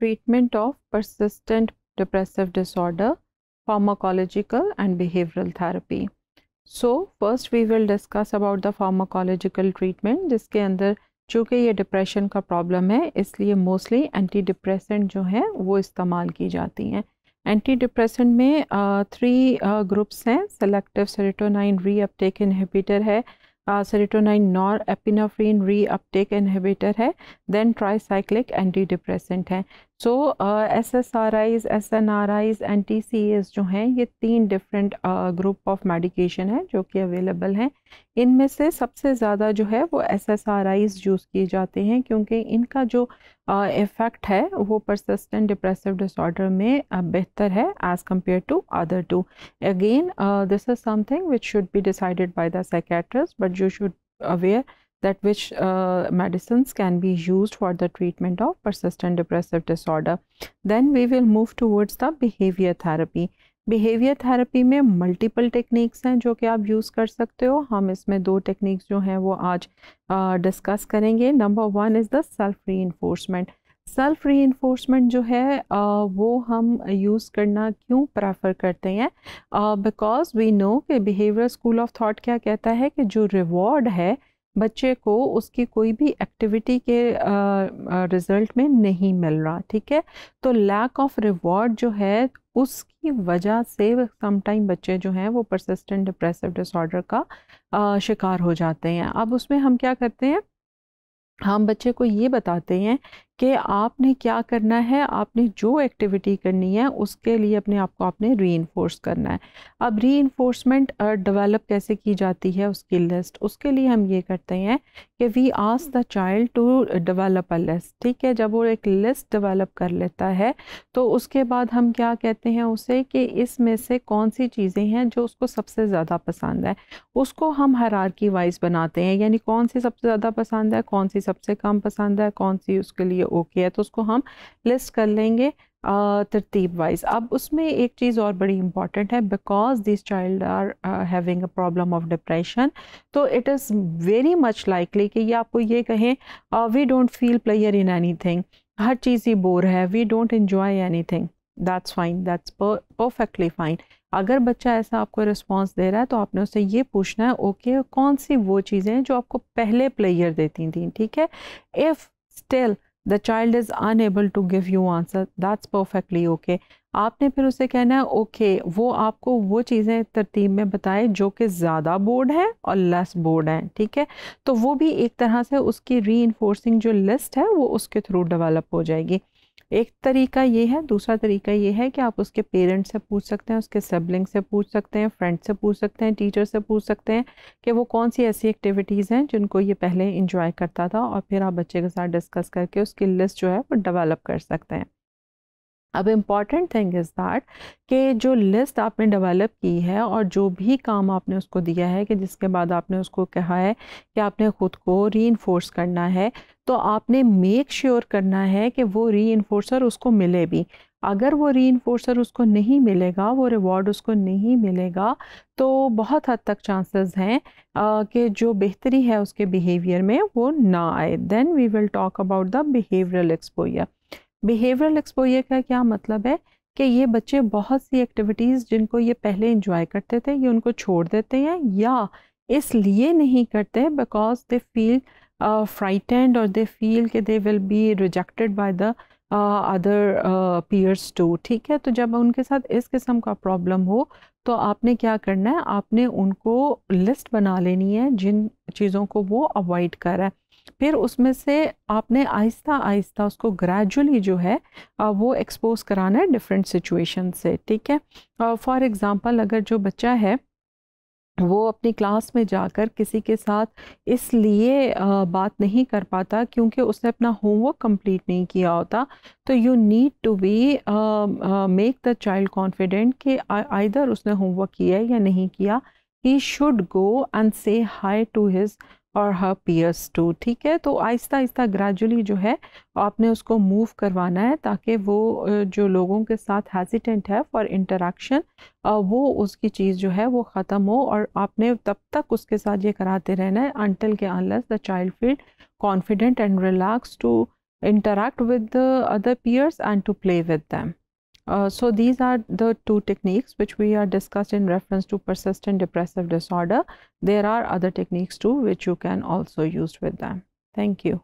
treatment of persistent depressive disorder, pharmacological and behavioral therapy. So first we will discuss about the pharmacological treatment जिसके अंदर चूँकि ये depression का problem है इसलिए मोस्टली एंटी डिप्रेसेंट जो हैं वो इस्तेमाल की जाती हैं एंटी डिप्रेसेंट में थ्री ग्रुप्स हैं सेलेक्टिव सेरोटोनाइन रीअपटेक इनहिबिटर है serotonin norepinephrine reuptake inhibitor है देन साइक्लिक एंटी डिप्रेसेंट है so S S R Is S N R Is N T C S जो हैं ये तीन डिफरेंट ग्रुप ऑफ मेडिकेशन हैं जो कि अवेलेबल हैं इनमें से सबसे ज़्यादा जो है वो S S R Is use किए जाते हैं क्योंकि इनका जो इफ़ेक्ट uh, है वो परसिस्टेंट डिप्रेसिव डिसऑर्डर में uh, बेहतर है as compare to other two again this is something which should be decided by the psychiatrist but you should aware that which uh, medicines can be used for the treatment of persistent depressive disorder. Then we will move towards the behavior therapy. Behaviour therapy में multiple techniques हैं जो कि आप use कर सकते हो हम इसमें दो टेक्निक्स जो हैं वो आज डिस्कस uh, करेंगे number one is the self reinforcement self reinforcement जो है uh, वो हम यूज़ करना क्यों प्रेफर करते हैं बिकॉज वी नो कि बिहेवियर स्कूल ऑफ थाट क्या कहता है कि जो रिवॉर्ड है uh, बच्चे को उसकी कोई भी एक्टिविटी के रिज़ल्ट में नहीं मिल रहा ठीक है तो लैक ऑफ रिवॉर्ड जो है उसकी वजह से समटाइम बच्चे जो हैं वो परसिस्टेंट डिप्रेसिव डिसऑर्डर का आ, शिकार हो जाते हैं अब उसमें हम क्या करते हैं हम बच्चे को ये बताते हैं कि आपने क्या करना है आपने जो एक्टिविटी करनी है उसके लिए अपने आप को आपने री करना है अब री इन्फोर्समेंट डेवलप कैसे की जाती है उसकी लिस्ट उसके लिए हम ये करते हैं कि we ask the child to develop a list ठीक है जब वो एक लिस्ट डेवलप कर लेता है तो उसके बाद हम क्या कहते हैं उसे कि इसमें से कौन सी चीज़ें हैं जो उसको सबसे ज़्यादा पसंद है उसको हम की वाइज बनाते हैं यानी कौन सी सबसे ज़्यादा पसंद है कौन सी सबसे कम पसंद है कौन सी उसके लिए ये ओके है तो उसको हम लिस्ट कर लेंगे तरतीब वाइज अब उसमें एक चीज़ और बड़ी इंपॉर्टेंट है because this child are having a problem of depression तो it is very much likely कि ये आपको ये कहें we don't feel pleasure in anything हर चीज़ ही बोर है we don't enjoy anything that's fine that's perfectly fine अगर बच्चा ऐसा आपको रिस्पॉन्स दे रहा है तो आपने उससे ये पूछना है ओके okay, कौन सी वो चीज़ें जो आपको पहले प्लेयर देती थी ठीक है if still the child is unable to give you answer that's perfectly okay आपने फिर उसे कहना है ओके okay, वो आपको वो चीज़ें तरतीब में बताए जो कि ज़्यादा बोर्ड हैं और लेस बोर्ड हैं ठीक है तो वो भी एक तरह से उसकी री जो लिस्ट है वो उसके थ्रू डेवलप हो जाएगी एक तरीका ये है दूसरा तरीका ये है कि आप उसके पेरेंट्स से पूछ सकते हैं उसके सिबलिंग से पूछ सकते हैं फ्रेंड से पूछ सकते हैं टीचर से पूछ सकते हैं कि वो कौन सी ऐसी एक्टिविटीज़ हैं जिनको ये पहले इंजॉय करता था और फिर आप बच्चे के साथ डिस्कस करके उसकी लिस्ट जो है वो डेवलप कर सकते हैं अब इम्पॉर्टेंट थिंग इज़ दैट कि जो लिस्ट आपने डेवलप की है और जो भी काम आपने उसको दिया है कि जिसके बाद आपने उसको कहा है कि आपने ख़ुद को री करना है तो आपने मेक श्योर sure करना है कि वो री उसको मिले भी अगर वो री उसको नहीं मिलेगा वो रिवॉर्ड उसको नहीं मिलेगा तो बहुत हद तक चांसेस हैं कि जो बेहतरी है उसके बिहेवियर में वो ना आए then we will talk about the behavioural exposure behavioural exposure का क्या मतलब है कि ये बच्चे बहुत सी एक्टिविटीज़ जिनको ये पहले इंजॉय करते थे ये उनको छोड़ देते हैं या इसलिए नहीं करते बिकॉज दे फील फ्राइटेंड और दे फील के कि will be rejected by the other peers too ठीक है तो जब उनके साथ इस किस्म का प्रॉब्लम हो तो आपने क्या करना है आपने उनको लिस्ट बना लेनी है जिन चीज़ों को वो अवॉइड कर रहा है फिर उसमें से आपने आहिस्ता आहिस्ता उसको ग्रेजुअली जो है uh, वो एक्सपोज कराना है डिफरेंट सिचुएशन से ठीक है फॉर uh, एग्ज़ाम्पल अगर जो बच्चा है वो अपनी क्लास में जाकर किसी के साथ इसलिए बात नहीं कर पाता क्योंकि उसने अपना होमवर्क कंप्लीट नहीं किया होता तो you need to be make the child confident कि आइधर उसने होमवर्क किया है या नहीं किया he should go and say hi to his और हर पियर्स टू ठीक है तो आहिस्ता आहिस्ता ग्रेजुअली जो है आपने उसको मूव करवाना है ताकि वो जो लोगों के साथ हेजिटेंट है फॉर इंटरेक्शन वो उसकी चीज़ जो है वो ख़त्म हो और आपने तब तक उसके साथ ये कराते रहना है अनटिल के unless the child feel confident and relax to interact with other peers and to play with them Uh, so these are the two techniques which we are discussed in reference to persistent depressive disorder. There are other techniques too which you can also use with them. Thank you.